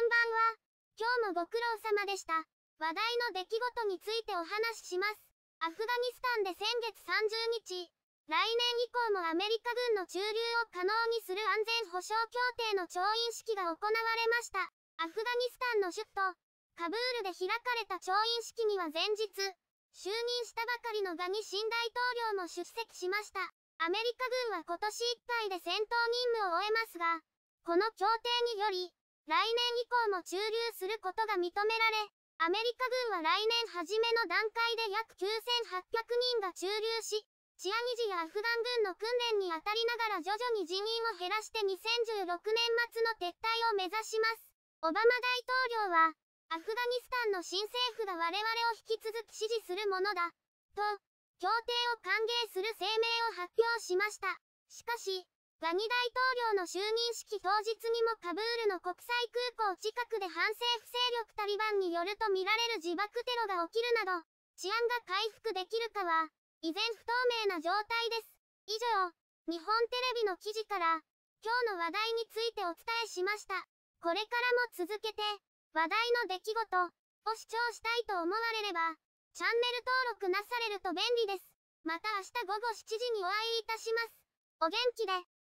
んばんは。今日もご苦労様でした。話題の出来事についてお話しします。アフガニスタンで先月30日、来年以降もアメリカ軍の駐留を可能にする安全保障協定の調印式が行われました。アフガニスタンの首都、カブールで開かれた調印式には前日、就任したばかりのガニ新大統領も出席しました。アメリカ軍は今年いっぱいで戦闘任務を終えますが、この協定により、来年以降も駐留することが認められ、アメリカ軍は来年初めの段階で約9800人が駐留し、チアニジやアフガン軍の訓練にあたりながら徐々に人員を減らして2016年末の撤退を目指します。オバマ大統領は、アフガニスタンの新政府が我々を引き続き支持するものだ、と、協定を歓迎する声明を発表しました。しかし、ガニ大統領の就任式当日にもカブールの国際空港近くで反政府勢力タリバンによるとみられる自爆テロが起きるなど、治安が回復できるかは、依然不透明な状態です。以上、日本テレビの記事から、今日の話題についてお伝えしました。これからも続けて、話題の出来事を視聴したいと思われれば、チャンネル登録なされると便利です。また明日午後7時にお会いいたします。お元気で。